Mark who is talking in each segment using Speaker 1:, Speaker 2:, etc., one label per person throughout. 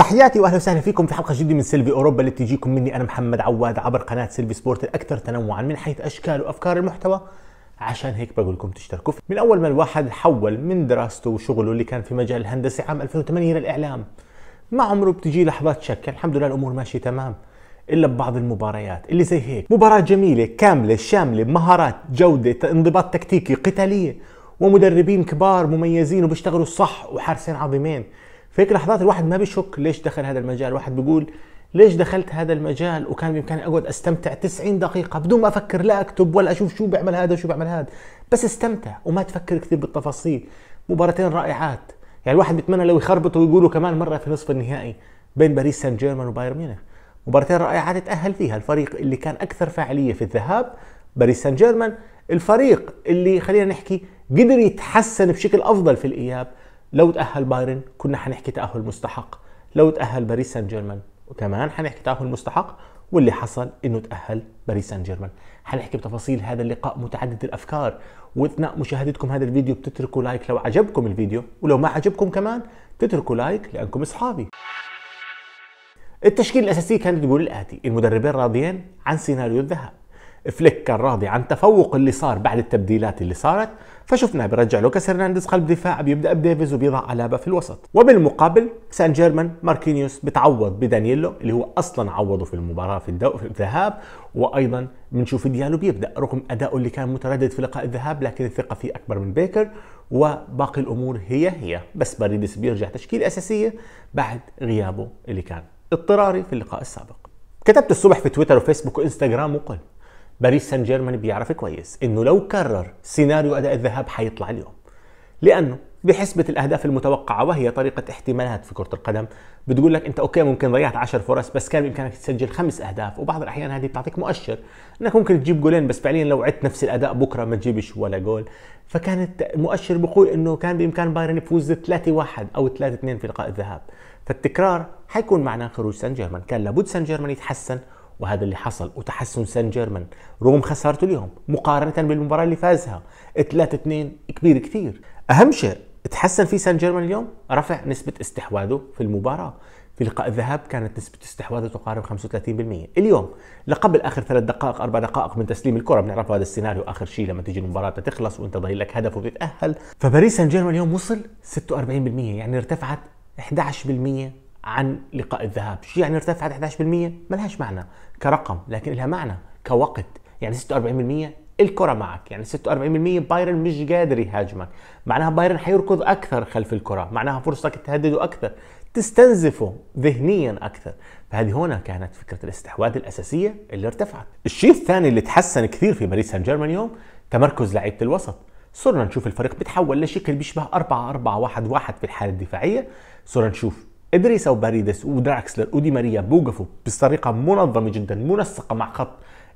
Speaker 1: تحياتي واهلا وسهلا فيكم في حلقه جديده من سيلفي اوروبا اللي بتجيكم مني انا محمد عواد عبر قناه سيلفي سبورت الاكثر تنوعا من حيث اشكال وافكار المحتوى عشان هيك بقول لكم تشتركوا من اول ما الواحد حول من دراسته وشغله اللي كان في مجال الهندسه عام 2008 للاعلام ما عمره بتجي لحظات شك الحمد لله الامور ماشيه تمام الا ببعض المباريات اللي زي هيك مباراه جميله كامله شامله مهارات جوده انضباط تكتيكي قتاليه ومدربين كبار مميزين وبيشتغلوا صح وحارسين عظيمين في هيك لحظات الواحد ما بيشك ليش دخل هذا المجال الواحد بيقول ليش دخلت هذا المجال وكان بامكاني اقعد استمتع 90 دقيقه بدون ما افكر لا اكتب ولا اشوف شو بيعمل هذا وشو بيعمل هذا بس استمتع وما تفكر كثير بالتفاصيل مباراتين رائعات يعني الواحد بيتمنى لو يخربطوا ويقولوا كمان مره في نصف النهائي بين باريس سان جيرمان وبايرن ميونخ مباراتين رائعات تاهل فيها الفريق اللي كان اكثر فاعليه في الذهاب باريس سان جيرمان الفريق اللي خلينا نحكي قدر يتحسن بشكل افضل في الاياب لو تأهل بايرن كنا حنحكي تأهل مستحق لو تأهل باريس سان جيرمان وكمان حنحكي تأهل مستحق واللي حصل انه تأهل باريس سان جيرمان حنحكي بتفاصيل هذا اللقاء متعدد الافكار واثناء مشاهدتكم هذا الفيديو بتتركوا لايك لو عجبكم الفيديو ولو ما عجبكم كمان تتركوا لايك لانكم اصحابي التشكيل الاساسي كانت تقول الاتي المدربين راضيين عن سيناريو الذهاب فليك كان راضي عن تفوق اللي صار بعد التبديلات اللي صارت فشفنا بيرجع لوكاس هرنانديز قلب دفاع بيبدا بديفيز وبيضع علابه في الوسط وبالمقابل سان جيرمان ماركينيوس بتعوض بدانييلو اللي هو اصلا عوضه في المباراه في, في الذهاب وايضا بنشوف ديالو بيبدا رغم اداؤه اللي كان متردد في لقاء الذهاب لكن الثقه فيه اكبر من بيكر وباقي الامور هي هي بس باريدس بيرجع تشكيل اساسيه بعد غيابه اللي كان اضطراري في اللقاء السابق كتبت الصبح في تويتر وفيسبوك وانستغرام وقلت باريس سان جيرمان بيعرف كويس انه لو كرر سيناريو اداء الذهاب حيطلع اليوم لانه بحسبة الأهداف المتوقعة وهي طريقة احتمالات في كرة القدم بتقول لك أنت أوكي ممكن ضيعت 10 فرص بس كان بإمكانك تسجل خمس أهداف وبعض الأحيان هذه بتعطيك مؤشر أنك ممكن تجيب جولين بس فعليا لو عدت نفس الأداء بكرة ما تجيبش ولا جول فكانت المؤشر بيقول أنه كان بإمكان بايرن يفوز 3-1 أو 3-2 في لقاء الذهاب فالتكرار حيكون معناه خروج سان جيرمان كان لابد سان جيرمان يتحسن وهذا اللي حصل وتحسن سان جيرمان رغم خسارته اليوم مقارنه بالمباراه اللي فازها 3 2 كبير كثير اهم شيء تحسن في سان جيرمان اليوم رفع نسبه استحواذه في المباراه في لقاء الذهاب كانت نسبة استحواذه تقارب 35%، اليوم لقبل اخر ثلاث دقائق اربع دقائق من تسليم الكرة بنعرف هذا السيناريو اخر شيء لما تيجي المباراة تخلص وانت ضايل لك هدف وتتأهل، فباريس سان جيرمان اليوم وصل 46% يعني ارتفعت 11% عن لقاء الذهاب شو يعني ارتفعت 11% ما لهاش معنى كرقم لكن لها معنى كوقت يعني 46% الكره معك يعني 46% بايرن مش قادر يهاجمك معناها بايرن حيركض اكثر خلف الكره معناها فرصتك تهدده اكثر تستنزفه ذهنيا اكثر فهذه هنا كانت فكره الاستحواذ الاساسيه اللي ارتفعت الشيء الثاني اللي تحسن كثير في باريس سان جيرمان اليوم تمركز لعيبه الوسط صرنا نشوف الفريق بيتحول لشكل بيشبه 4 4 1 1 في الحاله الدفاعيه صرنا نشوف إدريسا باريدس ودراكسلر ودي ماريا بوقفوا بطريقة منظمة جدا منسقة مع خط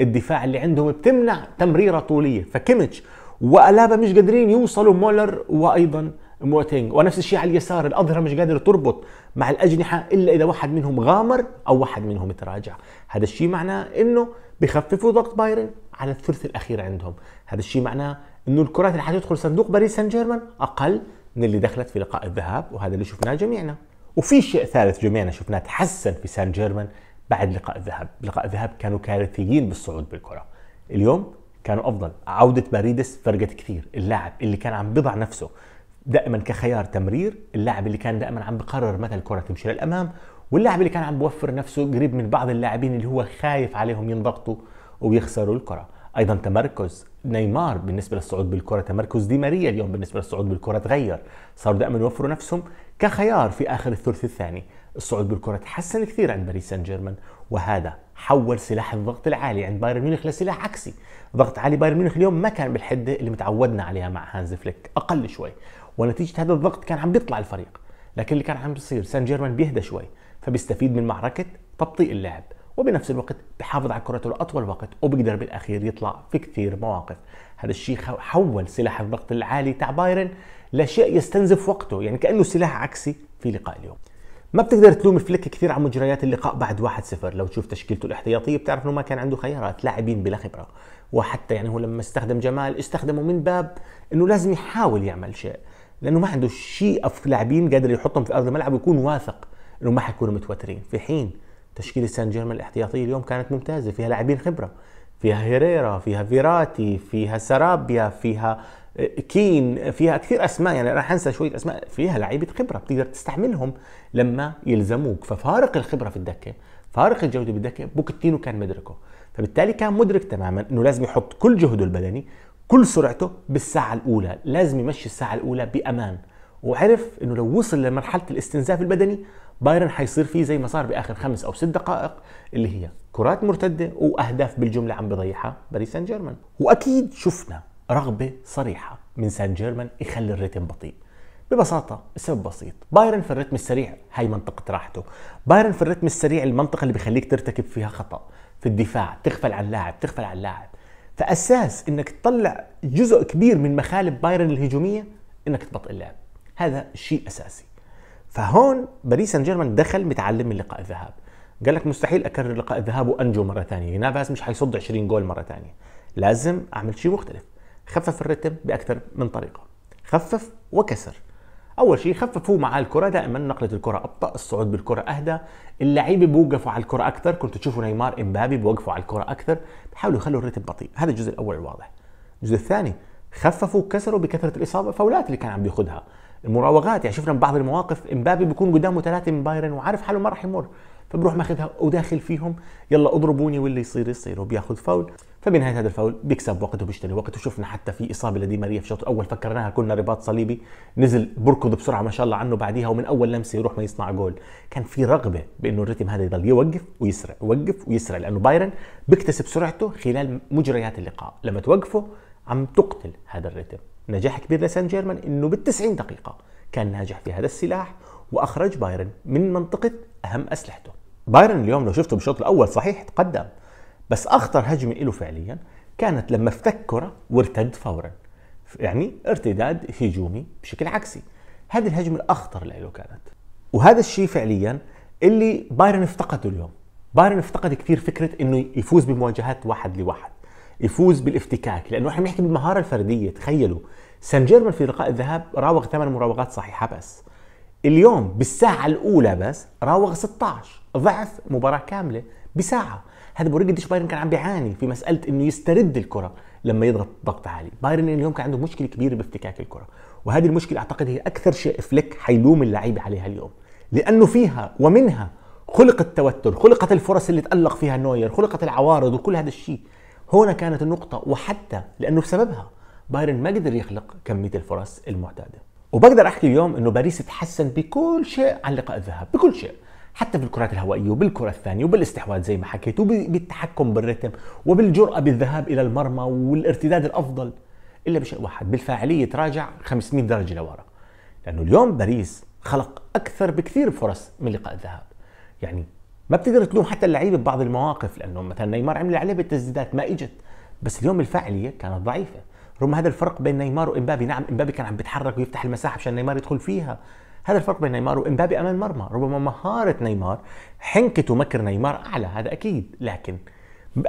Speaker 1: الدفاع اللي عندهم بتمنع تمريرة طولية فكيميتش وألابا مش قادرين يوصلوا مولر وأيضا موتينج ونفس الشيء على اليسار الأظهرة مش قادر تربط مع الأجنحة إلا إذا واحد منهم غامر أو واحد منهم تراجع هذا الشيء معناه أنه بخففوا ضغط بايرن على الثلث الأخير عندهم هذا الشيء معناه أنه الكرات اللي حتدخل صندوق باريس سان جيرمان أقل من اللي دخلت في لقاء الذهاب وهذا اللي شفناه جميعنا وفي شيء ثالث جميعنا شفناه تحسن في سان جيرمان بعد لقاء الذهاب لقاء الذهاب كانوا كارثيين بالصعود بالكرة اليوم كانوا أفضل عودة باريدس فرقت كثير اللاعب اللي كان عم بضع نفسه دائما كخيار تمرير اللاعب اللي كان دائما عم بقرر متى الكرة تمشي للأمام واللاعب اللي كان عم بوفر نفسه قريب من بعض اللاعبين اللي هو خايف عليهم ينضغطوا ويخسروا الكرة ايضا تمركز نيمار بالنسبه للصعود بالكره تمركز دي ماريا اليوم بالنسبه للصعود بالكره تغير صاروا دائما يوفروا نفسهم كخيار في آخر الثلث الثاني الصعود بالكرة تحسن كثير عند باريس سان جيرمان وهذا حول سلاح الضغط العالي عند بايرن ميونخ لسلاح عكسي ضغط عالي بايرن ميونخ اليوم ما كان بالحدة اللي متعودنا عليها مع هانز فليك أقل شوي ونتيجة هذا الضغط كان عم بيطلع الفريق لكن اللي كان عم بيصير سان جيرمان بيهدى شوي فبيستفيد من معركة تبطيء اللعب وبنفس الوقت بحافظ على كرته لأطول وقت وبقدر بالأخير يطلع في كثير مواقف هذا الشيء حول سلاح الضغط العالي تاع بايرن لشيء يستنزف وقته يعني كانه سلاح عكسي في لقاء اليوم ما بتقدر تلوم فليك كثير على مجريات اللقاء بعد 1-0 لو تشوف تشكيلته الاحتياطيه بتعرف انه ما كان عنده خيارات لاعبين بلا خبره وحتى يعني هو لما استخدم جمال استخدمه من باب انه لازم يحاول يعمل شيء لانه ما عنده شيء لاعبين قادر يحطهم في ارض الملعب ويكون واثق انه ما حيكونوا متوترين في حين تشكيله سان جيرمان الاحتياطيه اليوم كانت ممتازه فيها لاعبين خبره فيها هيريرا فيها فيراتي فيها سرابيا فيها كين فيها كثير اسماء يعني انا انسى شويه اسماء فيها لعيبه خبره بتقدر تستحملهم لما يلزموك ففارق الخبره في الدكه فارق الجوده بالدكه بوكتينو كان مدركه فبالتالي كان مدرك تماما انه لازم يحط كل جهده البدني كل سرعته بالساعه الاولى لازم يمشي الساعه الاولى بامان وعرف انه لو وصل لمرحله الاستنزاف البدني بايرن حيصير فيه زي ما صار باخر خمس او ست دقائق اللي هي كرات مرتده واهداف بالجمله عم بضيعها باريس سان جيرمان واكيد شفنا رغبة صريحة من سان جيرمان يخلي الريتم بطيء ببساطة السبب بسيط بايرن في الريتم السريع هي منطقة راحته بايرن في الريتم السريع المنطقة اللي بخليك ترتكب فيها خطأ في الدفاع تغفل عن لاعب تغفل عن لاعب فأساس انك تطلع جزء كبير من مخالب بايرن الهجومية انك تبطئ اللعب هذا شيء أساسي فهون باريس سان جيرمان دخل متعلم من لقاء الذهاب قال لك مستحيل اكرر لقاء الذهاب وانجو مره ثانيه نافاس مش حيصد 20 جول مره ثانيه لازم اعمل شيء مختلف خفف الرتم باكثر من طريقه خفف وكسر اول شيء خففوا مع الكره دائما نقله الكره ابطا الصعود بالكره اهدى اللعيبه بوقفوا على الكره اكثر كنتوا تشوفوا نيمار امبابي بوقفوا على الكره اكثر بحاولوا يخلوا الرتم بطيء هذا الجزء الاول الواضح الجزء الثاني خففوا وكسروا بكثره الاصابه فولات اللي كان عم بياخذها المراوغات يعني شفنا ببعض المواقف امبابي بيكون قدامه ثلاثه من بايرن وعارف حاله ما راح يمر فبروح ماخذها وداخل فيهم يلا اضربوني واللي يصير يصير وبياخذ فاول فبنهايه هذا الفاول بيكسب وقته بيشتري وقته شفنا حتى في اصابه لدي ماريا في الشوط الاول فكرناها كنا رباط صليبي نزل بركض بسرعه ما شاء الله عنه بعديها ومن اول لمسه يروح ما يصنع جول كان في رغبه بانه الريتم هذا يضل يوقف ويسرع يوقف ويسرع لانه بايرن بيكتسب سرعته خلال مجريات اللقاء لما توقفه عم تقتل هذا الريتم نجاح كبير لسان جيرمان انه بال90 دقيقه كان ناجح في هذا السلاح واخرج بايرن من منطقه اهم اسلحته بايرن اليوم لو شفته بالشوط الاول صحيح تقدم بس اخطر هجمه له فعليا كانت لما افتك كره وارتد فورا يعني ارتداد هجومي بشكل عكسي هذه الهجمه الاخطر له كانت وهذا الشيء فعليا اللي بايرن افتقده اليوم بايرن افتقد كثير فكره انه يفوز بمواجهات واحد لواحد يفوز بالافتكاك لانه احنا بنحكي بالمهاره الفرديه تخيلوا سان جيرمان في لقاء الذهاب راوغ ثمان مراوغات صحيحه بس اليوم بالساعه الاولى بس راوغ 16 ضعف مباراه كامله بساعه هذا قديش بايرن كان عم بيعاني في مساله انه يسترد الكره لما يضغط ضغط عالي بايرن اليوم كان عنده مشكله كبيره بافتكاك الكره وهذه المشكله اعتقد هي اكثر شيء فليك حيلوم اللعيبه عليها اليوم لانه فيها ومنها خلق التوتر خلقت الفرص اللي تالق فيها نوير خلقت العوارض وكل هذا الشيء هنا كانت النقطه وحتى لانه بسببها بايرن ما قدر يخلق كميه الفرص المعتاده وبقدر احكي اليوم انه باريس تحسن بكل شيء عن لقاء الذهاب بكل شيء حتى في الكرات الهوائية وبالكرة الثانية وبالاستحواذ زي ما حكيت وبالتحكم بالرتم وبالجرأة بالذهاب إلى المرمى والارتداد الأفضل إلا بشيء واحد بالفاعلية تراجع 500 درجة لورا لأنه اليوم باريس خلق أكثر بكثير فرص من لقاء الذهاب يعني ما بتقدر تلوم حتى اللعيبة ببعض المواقف لأنه مثلا نيمار عمل عليه بالتسديدات ما إجت بس اليوم الفاعلية كانت ضعيفة رغم هذا الفرق بين نيمار وامبابي نعم امبابي كان عم بيتحرك ويفتح المساحه مشان نيمار يدخل فيها هذا الفرق بين نيمار وامبابي امام المرمى ربما مهاره نيمار حنكة ومكر نيمار اعلى هذا اكيد لكن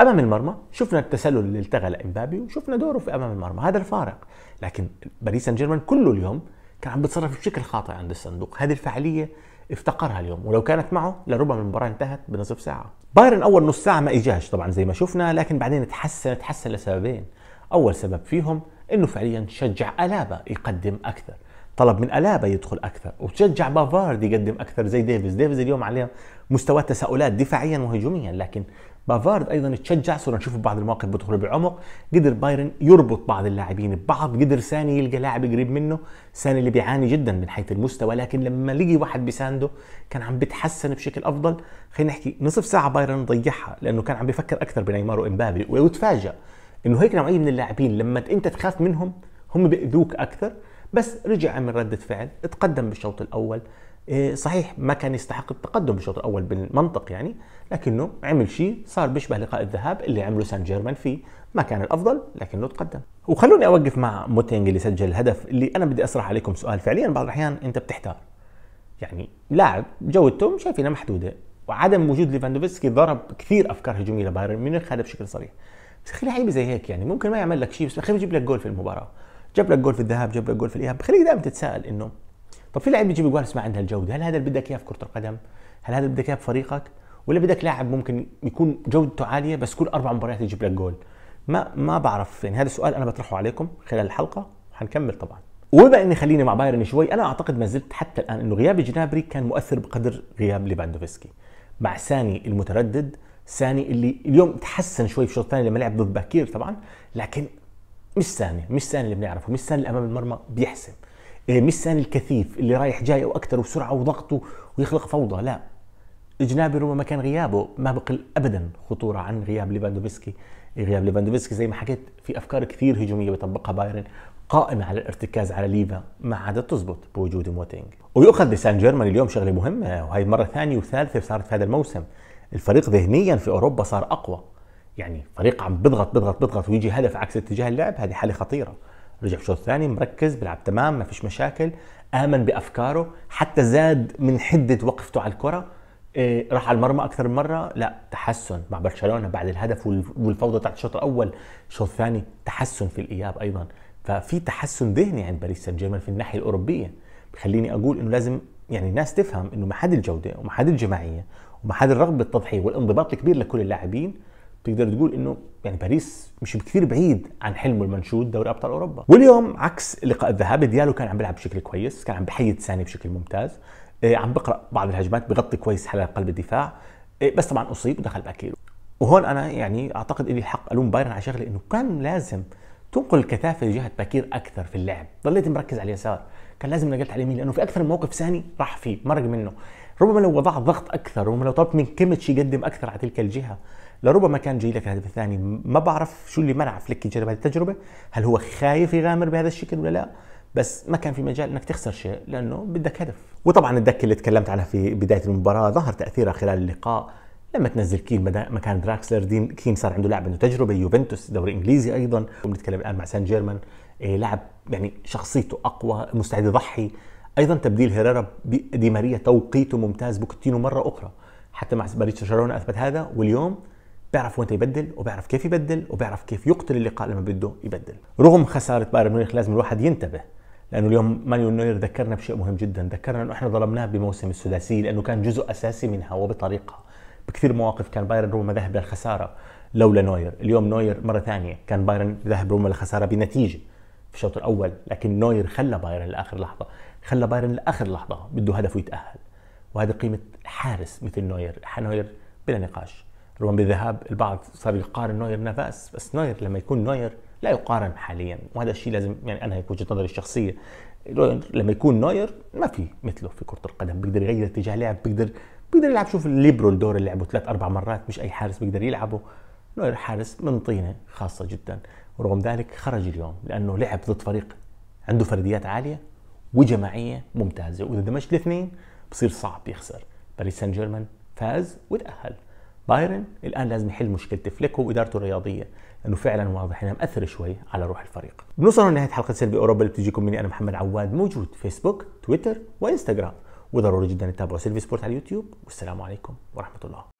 Speaker 1: امام المرمى شفنا التسلل اللي التغى لامبابي وشفنا دوره في امام المرمى هذا الفارق لكن باريس سان جيرمان كله اليوم كان عم بيتصرف بشكل خاطئ عند الصندوق هذه الفعاليه افتقرها اليوم ولو كانت معه لربما المباراة انتهت بنصف ساعة بايرن أول نص ساعة ما إجاش طبعا زي ما شفنا لكن بعدين تحسن تحسن لسببين أول سبب فيهم أنه فعليا شجع ألابا يقدم أكثر طلب من الابا يدخل اكثر وتشجع بافارد يقدم اكثر زي ديفيز ديفيز اليوم عليه مستوى تساؤلات دفاعيا وهجوميا لكن بافارد ايضا تشجع صرنا نشوفه ببعض المواقف بدخل بعمق قدر بايرن يربط بعض اللاعبين ببعض قدر ساني يلقى لاعب قريب منه ساني اللي بيعاني جدا من حيث المستوى لكن لما لقي واحد بيسانده كان عم بيتحسن بشكل افضل خلينا نحكي نصف ساعه بايرن ضيعها لانه كان عم بيفكر اكثر بنيمار وامبابي وتفاجئ انه هيك نوعيه من اللاعبين لما انت تخاف منهم هم بيأذوك اكثر بس رجع من ردة فعل اتقدم بالشوط الأول إيه، صحيح ما كان يستحق التقدم بالشوط الاول بالمنطق يعني لكنه عمل شيء صار بيشبه لقاء الذهاب اللي عمله سان جيرمان فيه ما كان الافضل لكنه تقدم وخلوني اوقف مع موتينج اللي سجل الهدف اللي انا بدي اسرح عليكم سؤال فعليا بعض الاحيان انت بتحتار يعني لاعب جودته شايفينها محدوده وعدم وجود ليفاندوفسكي ضرب كثير افكار هجوميه لبايرن ميونخ هذا بشكل صريح بس اخي لعيبه زي هيك يعني ممكن ما يعمل لك شيء بس اخي يجيب لك جول في المباراه جاب لك جول في الذهاب جاب لك جول في الاياب خليك دائما تتساءل انه طب في لاعب يجيب جول بس ما عندها الجوده هل هذا اللي بدك اياه في كره القدم هل هذا اللي بدك اياه في فريقك ولا بدك لاعب ممكن يكون جودته عاليه بس كل اربع مباريات يجيب لك جول ما ما بعرف يعني هذا السؤال انا بطرحه عليكم خلال الحلقه وحنكمل طبعا وبما اني خليني مع بايرن شوي انا اعتقد ما زلت حتى الان انه غياب جنابري كان مؤثر بقدر غياب ليفاندوفسكي مع ساني المتردد ساني اللي اليوم تحسن شوي في الشوط الثاني لما لعب ضد باكير طبعا لكن مش ثاني مش ثاني اللي بنعرفه مش ثاني اللي امام المرمى بيحسم إيه، مش ثاني الكثيف اللي رايح جاي واكثر وسرعه وضغطه ويخلق فوضى لا جنابي ربما كان غيابه ما بقل ابدا خطوره عن غياب ليفاندوفسكي غياب ليفاندوفسكي زي ما حكيت في افكار كثير هجوميه بيطبقها بايرن قائمة على الارتكاز على ليفا ما عادت تزبط بوجود موتينج ويؤخذ بسان جيرمان اليوم شغلة مهمة وهي مرة ثانية وثالثة صارت في هذا الموسم الفريق ذهنيا في أوروبا صار أقوى يعني فريق عم بيضغط بيضغط بيضغط ويجي هدف عكس اتجاه اللعب هذه حاله خطيره رجع الشوط الثاني مركز بيلعب تمام ما فيش مشاكل امن بافكاره حتى زاد من حده وقفته على الكره إيه راح على المرمى اكثر من مره لا تحسن مع برشلونه بعد الهدف والفوضى تاعت الشوط الاول الشوط الثاني تحسن في الاياب ايضا ففي تحسن ذهني عند باريس سان جيرمان في الناحيه الاوروبيه بخليني اقول انه لازم يعني الناس تفهم انه حد الجوده حد الجماعيه حد الرغبه التضحيه والانضباط الكبير لكل اللاعبين تقدر تقول انه يعني باريس مش بكثير بعيد عن حلمه المنشود دوري ابطال اوروبا واليوم عكس لقاء الذهاب ديالو كان عم بيلعب بشكل كويس كان عم بحيد ساني بشكل ممتاز آه، عم بقرا بعض الهجمات بغطي كويس حلقه قلب الدفاع آه، بس طبعا اصيب ودخل باكيلو وهون انا يعني اعتقد الي حق الوم بايرن على شغله انه كان لازم تنقل الكثافه لجهه باكير اكثر في اللعب ضليت مركز على اليسار كان لازم نقلت على اليمين لانه في اكثر من موقف ثاني راح فيه مرق منه ربما لو وضعت ضغط اكثر ربما لو طلبت من كيميتش يقدم اكثر على تلك الجهه لربما كان جاي لك الهدف الثاني ما بعرف شو اللي منع فليك يجرب هذه التجربه هل هو خايف يغامر بهذا الشكل ولا لا بس ما كان في مجال انك تخسر شيء لانه بدك هدف وطبعا الدكه اللي تكلمت عنها في بدايه المباراه ظهر تاثيرها خلال اللقاء لما تنزل كين مكان دراكسلر دين كين صار عنده لاعب عنده تجربه يوفنتوس دوري انجليزي ايضا بنتكلم الان مع سان جيرمان إيه لاعب يعني شخصيته اقوى مستعد يضحي ايضا تبديل هيريرا دي ماريا توقيته ممتاز بوكتينو مره اخرى حتى مع باريس برشلونه اثبت هذا واليوم بيعرف وين يبدل وبيعرف كيف يبدل وبيعرف كيف يقتل اللقاء لما بده يبدل رغم خساره بايرن ميونخ لازم الواحد ينتبه لانه اليوم مانيو نوير ذكرنا بشيء مهم جدا ذكرنا انه احنا ظلمناه بموسم السداسيه لانه كان جزء اساسي منها وبطريقه بكثير مواقف كان بايرن ربما ذهب للخساره لولا نوير اليوم نوير مره ثانيه كان بايرن ذهب ربما للخساره بنتيجه في الشوط الاول لكن نوير خلى بايرن لاخر لحظه خلى بايرن لاخر لحظه بده هدف ويتاهل وهذه قيمه حارس مثل نوير نوير بلا نقاش رغم بذهاب البعض صار يقارن نوير نافاس بس نوير لما يكون نوير لا يقارن حاليا وهذا الشيء لازم يعني انا هيك وجهه نظري الشخصيه لما يكون نوير ما في مثله في كره القدم بيقدر يغير اتجاه لعب بيقدر بيقدر يلعب شوف الليبرو الدور اللي لعبه ثلاث اربع مرات مش اي حارس بيقدر يلعبه نوير حارس من طينه خاصه جدا ورغم ذلك خرج اليوم لانه لعب ضد فريق عنده فرديات عاليه وجماعيه ممتازه واذا دمجت الاثنين بصير صعب يخسر باريس سان جيرمان فاز وتاهل بايرن الان لازم يحل مشكله فليك وادارته الرياضيه لانه فعلا واضح انها مأثره شوي على روح الفريق. بنوصل لنهايه حلقه سلبي اوروبا اللي بتجيكم مني انا محمد عواد موجود فيسبوك، تويتر، وانستغرام وضروري جدا تتابعوا سيلفي سبورت على اليوتيوب والسلام عليكم ورحمه الله.